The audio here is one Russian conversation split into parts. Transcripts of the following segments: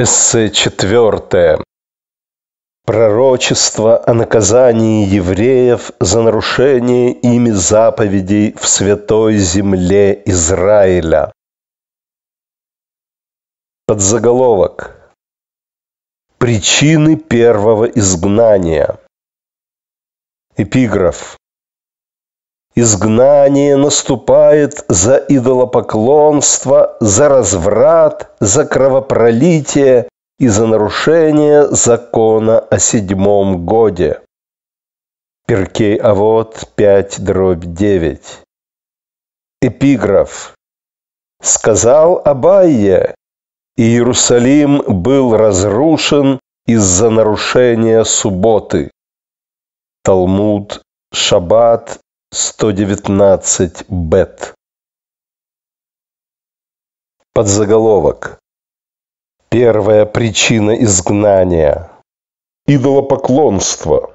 Эссе четвертое. Пророчество о наказании евреев за нарушение ими заповедей в святой земле Израиля. Подзаголовок. Причины первого изгнания. Эпиграф. Изгнание наступает за идолопоклонство, за разврат, за кровопролитие и за нарушение закона о седьмом годе. Перкей Авод 5 дробь 9. Эпиграф. Сказал Абайя, Иерусалим был разрушен из-за нарушения субботы. Талмуд Шаббат 119 бет. Подзаголовок. Первая причина изгнания. Идолопоклонство.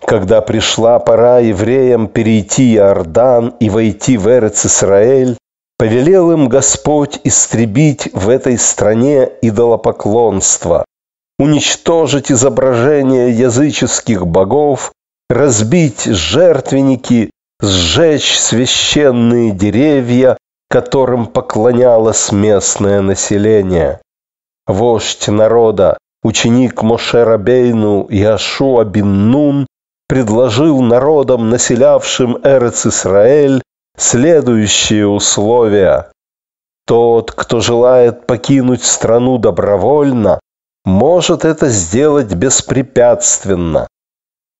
Когда пришла пора евреям перейти Иордан и войти в Эрец-Исраэль, повелел им Господь истребить в этой стране идолопоклонство, уничтожить изображения языческих богов разбить жертвенники, сжечь священные деревья, которым поклонялось местное население. Вождь народа, ученик Мошерабейну Бейну Яшуа бин Нун, предложил народам, населявшим Эрец-Исраэль, следующие условия. Тот, кто желает покинуть страну добровольно, может это сделать беспрепятственно,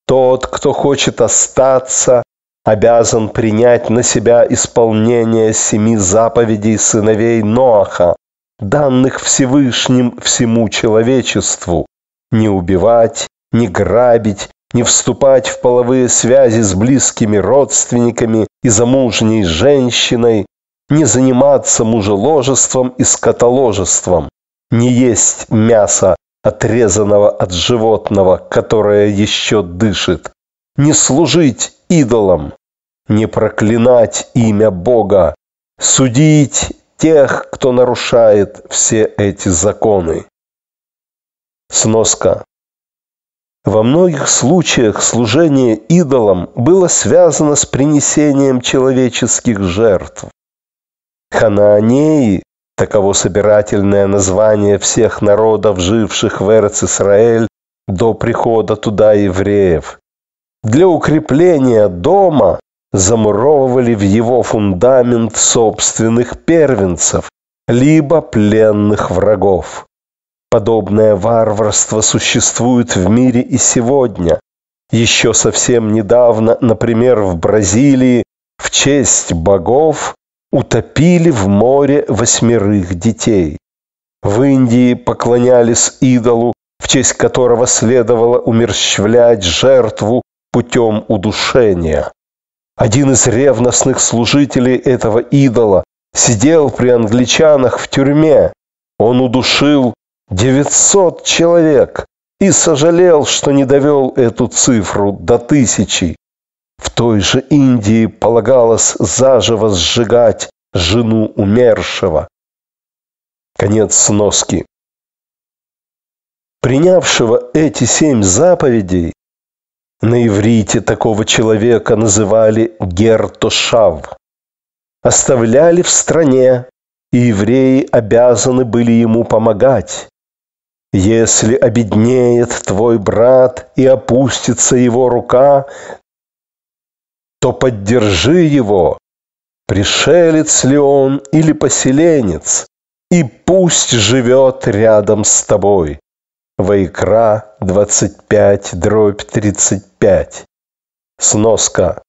тот, кто хочет остаться, обязан принять на себя исполнение семи заповедей сыновей Ноаха, данных Всевышним всему человечеству. Не убивать, не грабить, не вступать в половые связи с близкими родственниками и замужней женщиной, не заниматься мужеложеством и скотоложеством, не есть мясо отрезанного от животного, которое еще дышит, не служить идолам, не проклинать имя Бога, судить тех, кто нарушает все эти законы. Сноска. Во многих случаях служение идолам было связано с принесением человеческих жертв. Ханаанеи Таково собирательное название всех народов, живших в эрц до прихода туда евреев. Для укрепления дома замуровывали в его фундамент собственных первенцев, либо пленных врагов. Подобное варварство существует в мире и сегодня. Еще совсем недавно, например, в Бразилии в честь богов утопили в море восьмерых детей. В Индии поклонялись идолу, в честь которого следовало умерщвлять жертву путем удушения. Один из ревностных служителей этого идола сидел при англичанах в тюрьме. Он удушил 900 человек и сожалел, что не довел эту цифру до тысячи. В той же Индии полагалось заживо сжигать жену умершего. Конец сноски. Принявшего эти семь заповедей, на иврите такого человека называли гертошав, оставляли в стране, и евреи обязаны были ему помогать. Если обеднеет твой брат и опустится его рука, то поддержи его, пришелец ли он или поселенец, и пусть живет рядом с тобой. Вайкра 25, дробь 35. Сноска.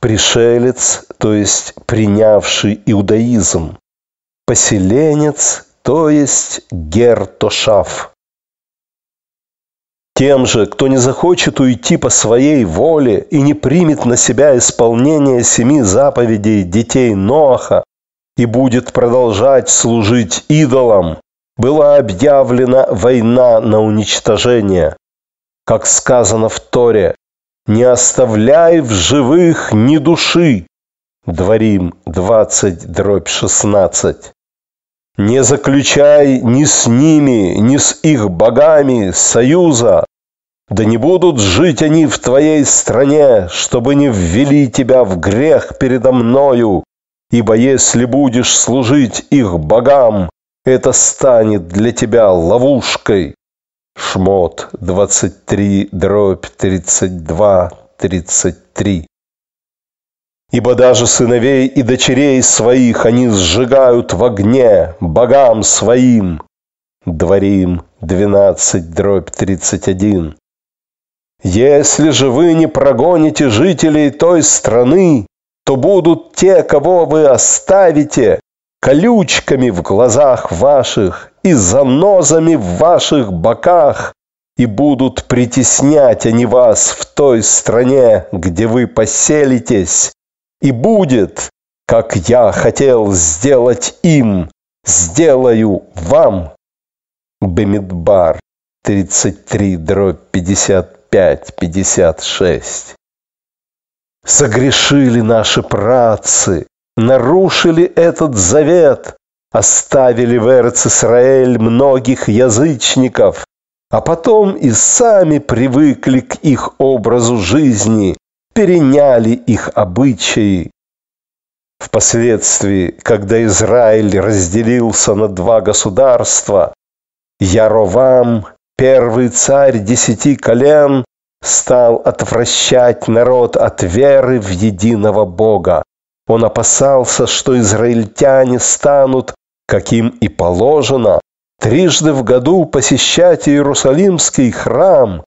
Пришелец, то есть принявший иудаизм. Поселенец, то есть гертошав. Тем же, кто не захочет уйти по своей воле и не примет на себя исполнение семи заповедей детей Ноаха и будет продолжать служить идолам, была объявлена война на уничтожение. Как сказано в Торе, «Не оставляй в живых ни души» Дворим 20, дробь 16. Не заключай ни с ними, ни с их богами союза, да не будут жить они в твоей стране, чтобы не ввели тебя в грех передо мною, ибо если будешь служить их богам, это станет для тебя ловушкой. Шмот 23, дробь 32, 33. Ибо даже сыновей и дочерей своих они сжигают в огне богам своим. Дворим 12, дробь 31. Если же вы не прогоните жителей той страны, то будут те, кого вы оставите, колючками в глазах ваших и занозами в ваших боках, и будут притеснять они вас в той стране, где вы поселитесь, и будет, как я хотел сделать им, сделаю вам. Бемидбар 33 дробь 55 56. Согрешили наши працы, нарушили этот завет, оставили в Эрцисраэль многих язычников, а потом и сами привыкли к их образу жизни, переняли их обычаи. Впоследствии, когда Израиль разделился на два государства, Яровам, первый царь десяти колен, стал отвращать народ от веры в единого Бога. Он опасался, что израильтяне станут, каким и положено, трижды в году посещать Иерусалимский храм,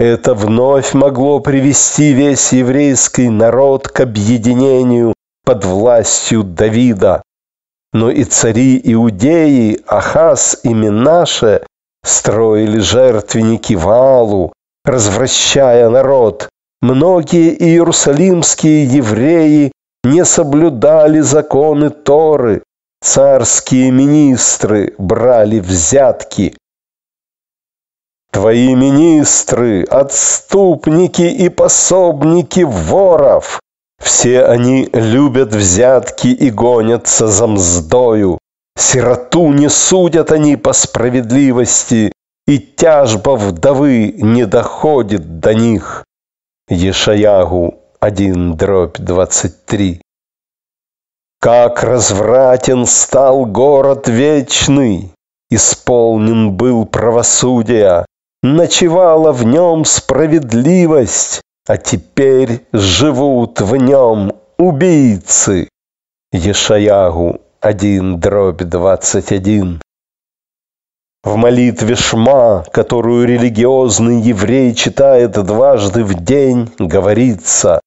это вновь могло привести весь еврейский народ к объединению под властью Давида. Но и цари Иудеи, Ахаз и Минаше строили жертвенники Валу, развращая народ. Многие иерусалимские евреи не соблюдали законы Торы. Царские министры брали взятки. Твои министры, отступники и пособники воров. Все они любят взятки и гонятся за мздою. Сироту не судят они по справедливости, и тяжба вдовы не доходит до них. Ешаягу 1 дробь 23 Как развратен стал город вечный, исполнен был правосудия, Ночевала в нем справедливость, а теперь живут в нем убийцы. Ешаягу 1 дробь 21. В молитве Шма, которую религиозный еврей читает дважды в день, говорится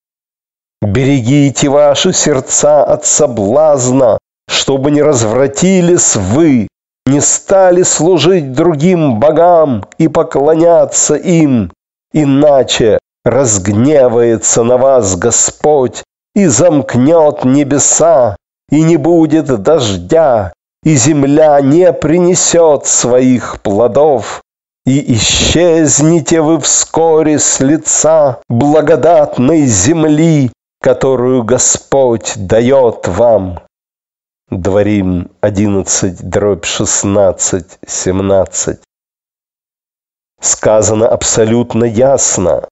«Берегите ваши сердца от соблазна, чтобы не развратились вы, не стали служить другим богам и поклоняться им, иначе разгневается на вас Господь и замкнет небеса, и не будет дождя, и земля не принесет своих плодов, и исчезнете вы вскоре с лица благодатной земли, которую Господь дает вам. Дворим 11, дробь 16, 17. Сказано абсолютно ясно.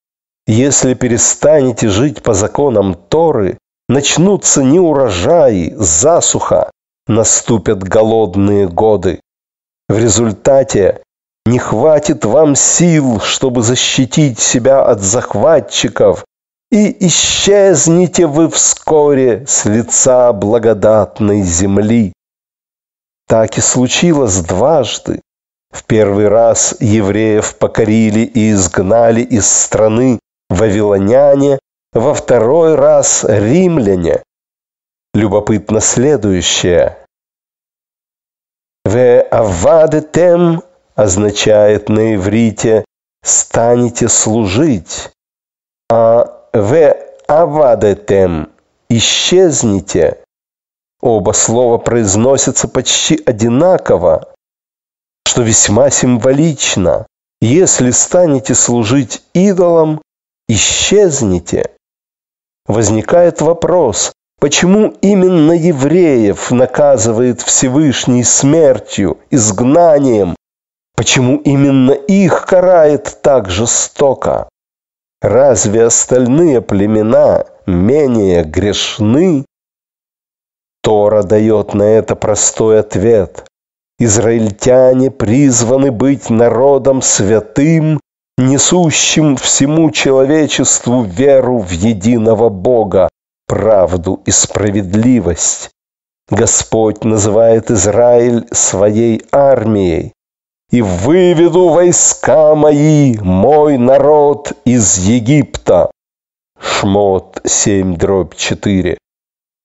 Если перестанете жить по законам Торы, начнутся неурожаи, засуха, наступят голодные годы. В результате не хватит вам сил, чтобы защитить себя от захватчиков, и исчезните вы вскоре с лица благодатной земли. Так и случилось дважды. В первый раз евреев покорили и изгнали из страны вавилоняне, во второй раз римляне. Любопытно следующее. «Ве авадетем» означает на иврите «станете служить», а «Ве авадетем» – «исчезните». Оба слова произносятся почти одинаково, что весьма символично. Если станете служить идолам, исчезните. Возникает вопрос, почему именно евреев наказывает Всевышний смертью, изгнанием? Почему именно их карает так жестоко? Разве остальные племена менее грешны? Тора дает на это простой ответ. Израильтяне призваны быть народом святым, несущим всему человечеству веру в единого Бога, правду и справедливость. Господь называет Израиль своей армией, и выведу войска мои, мой народ из Египта. Шмот 7 дробь 4.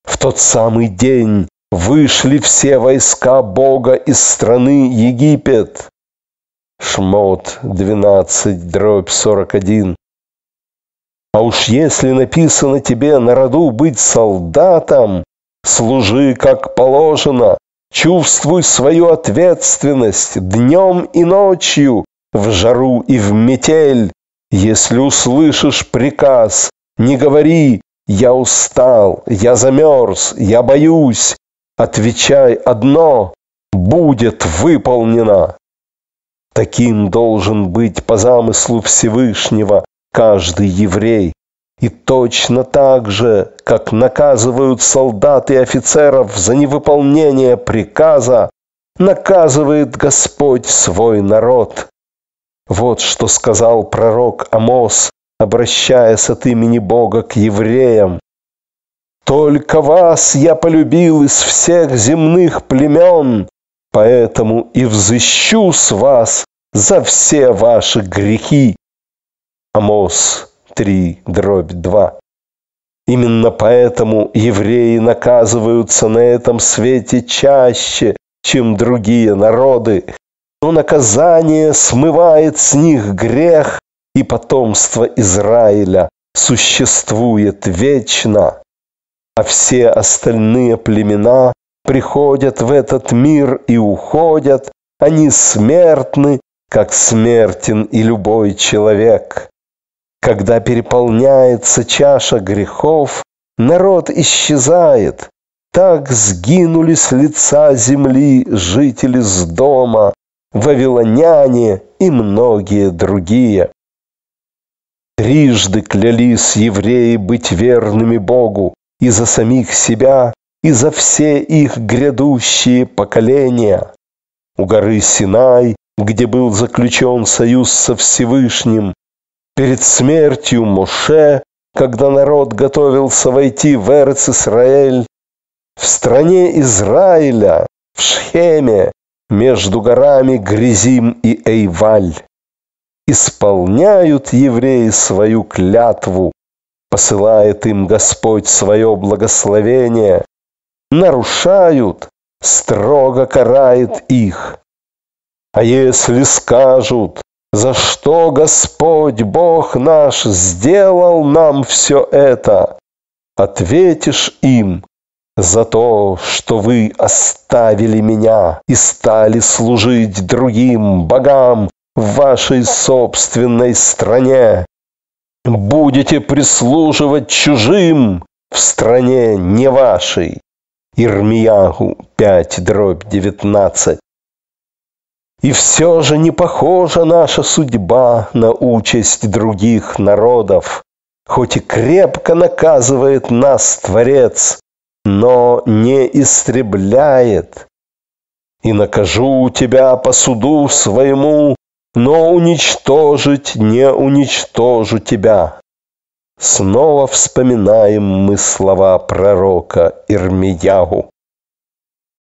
В тот самый день вышли все войска Бога из страны Египет. Шмот 12 дробь 41. А уж если написано тебе на роду быть солдатом, служи как положено, Чувствуй свою ответственность днем и ночью, в жару и в метель. Если услышишь приказ, не говори «я устал», «я замерз», «я боюсь». Отвечай одно «будет выполнено». Таким должен быть по замыслу Всевышнего каждый еврей, и точно так же, как наказывают солдаты и офицеров за невыполнение приказа, наказывает Господь свой народ. Вот что сказал пророк Амос, обращаясь от имени Бога к евреям. «Только вас я полюбил из всех земных племен, поэтому и взыщу с вас за все ваши грехи». Амос 3, дробь 2. Именно поэтому евреи наказываются на этом свете чаще, чем другие народы. Но наказание смывает с них грех, и потомство Израиля существует вечно. А все остальные племена приходят в этот мир и уходят, они смертны, как смертен и любой человек. Когда переполняется чаша грехов, народ исчезает. Так сгинули с лица земли жители с дома, вавилоняне и многие другие. Трижды клялись евреи быть верными Богу и за самих себя, и за все их грядущие поколения. У горы Синай, где был заключен союз со Всевышним, Перед смертью Моше, когда народ готовился войти в Эрц-Исраэль, в стране Израиля, в Шхеме, между горами Гризим и Эйваль, исполняют евреи свою клятву, посылает им Господь свое благословение, нарушают, строго карает их. А если скажут, за что Господь Бог наш сделал нам все это? Ответишь им, за то, что вы оставили меня и стали служить другим богам в вашей собственной стране. Будете прислуживать чужим в стране не вашей. Ирмиягу 5 дробь 19. И все же не похожа наша судьба на участь других народов. Хоть и крепко наказывает нас Творец, но не истребляет. И накажу тебя по суду своему, но уничтожить не уничтожу тебя. Снова вспоминаем мы слова пророка Ирмиягу.